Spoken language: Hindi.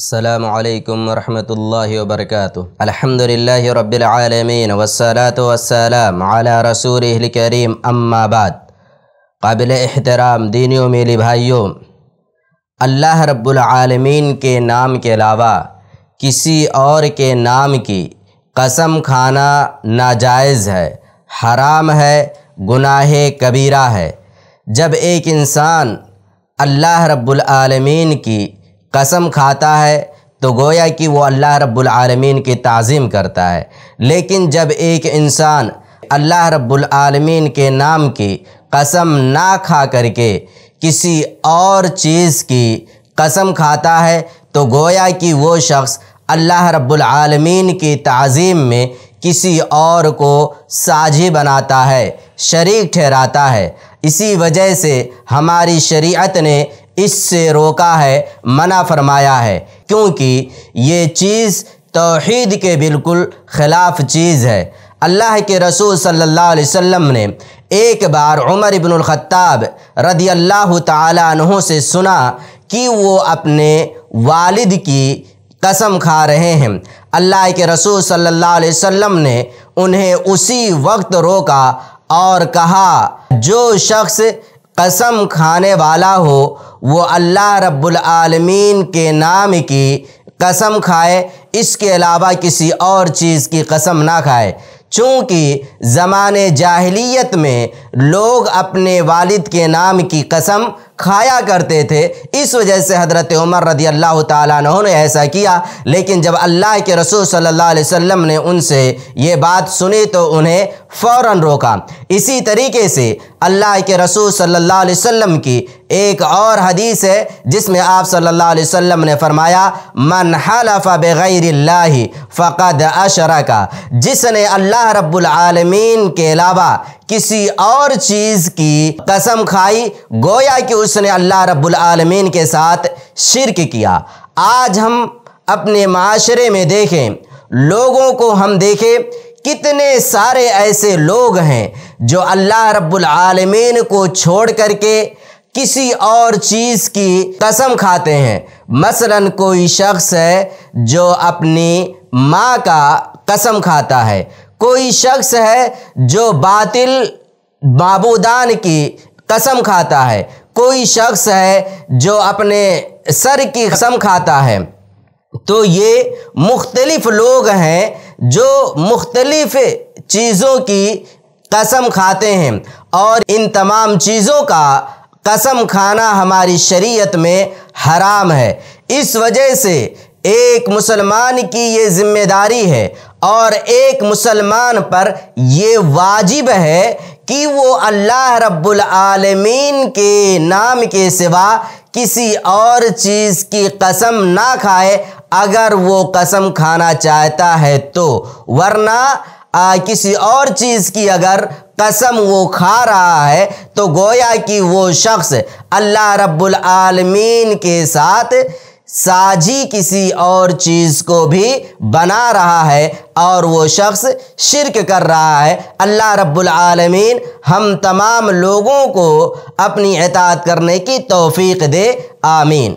अल्लाम वरहमल वरक अलहमदिल्ल रबालमीन वसलात वसलाम आला रसूल करीम अम्माबाद काबिल एहतराम दीनी मेली भाइयों अल्लाह रब्बुलआलमीन के नाम के अलावा किसी और के नाम की कसम खाना नाजायज़ है हराम है गुनाह कबीरा है जब एक इंसान अल्लाह रब्बुलआलमीन की कसम खाता है तो गोया कि वो अल्लाह रब्बुल आलमीन की तज़ीम करता है लेकिन जब एक इंसान अल्लाह रब्बुल आलमीन के नाम की कसम ना खा करके किसी और चीज़ की कसम खाता है तो गोया कि वो शख्स अल्लाह रब्बुल आलमीन की तज़ीम में किसी और को साझी बनाता है शरीक ठहराता है इसी वजह से हमारी शरीयत ने इससे रोका है मना फरमाया है क्योंकि ये चीज़ तोहद के बिल्कुल ख़िलाफ़ चीज़ है अल्लाह के रसूल सल्लल्लाहु अलैहि वसल्लम ने एक बार उमर इब्न ख़त्ताब रदी अल्लाह तहों से सुना कि वो अपने वालिद की कसम खा रहे हैं अल्लाह के रसूल सल्लल्लाहु अलैहि वसल्लम ने उन्हें उसी वक्त रोका और कहा जो शख्स कसम खाने वाला हो वो अल्लाह रब्बुल आलमीन के नाम की कसम खाए इसके अलावा किसी और चीज़ की कसम ना खाए चूँकि ज़माने जाहलीत में लोग अपने वालिद के नाम की कसम खाया करते थे इस वजह से हज़रत उमर रदी अल्लाह तु ने ऐसा किया लेकिन जब अल्लाह के रसूल सल्लल्लाहु अलैहि वसल्लम ने उनसे ये बात सुनी तो उन्हें फ़ौर रोका इसी तरीके से अल्लाह के रसूल सल्लल्लाहु अलैहि वसल्लम की एक और हदीस है जिसमें आप सल्लल्लाहु अलैहि वसल्लम ने फरमाया मन हलफ बग़ैरल्ला फ़क़द अशरा का जिसने अल्लाह रब्बुल आलमीन के अलावा किसी और चीज़ की कसम खाई गोया कि उसने अल्लाह रब्बुल आलमीन के साथ शिरक किया आज हम अपने माशरे में देखें लोगों को हम देखें कितने सारे ऐसे लोग हैं जो अल्लाह रब्बुल आलमीन को छोड़ करके किसी और चीज़ की कसम खाते हैं मसलन कोई शख्स है जो अपनी माँ का कसम खाता है कोई शख्स है जो बातिल बाबूदान की कसम खाता है कोई शख्स है जो अपने सर की कसम खाता है तो ये मुख्तलिफ़ लोग हैं जो मुख्तलिफ़ चीज़ों की कसम खाते हैं और इन तमाम चीज़ों का कसम खाना हमारी शरीयत में हराम है इस वजह से एक मुसलमान की ये जिम्मेदारी है और एक मुसलमान पर ये वाजिब है कि वो अल्लाह रब्बुल आलमीन के नाम के सिवा किसी और चीज़ की कसम ना खाए अगर वो कसम खाना चाहता है तो वरना आ, किसी और चीज़ की अगर कसम वो खा रहा है तो गोया कि वो शख्स अल्लाह रब्बुल आलमीन के साथ साजी किसी और चीज़ को भी बना रहा है और वो शख्स शिरक कर रहा है अल्लाह रब्बुल आलमीन हम तमाम लोगों को अपनी एतात करने की तौफीक दे आमीन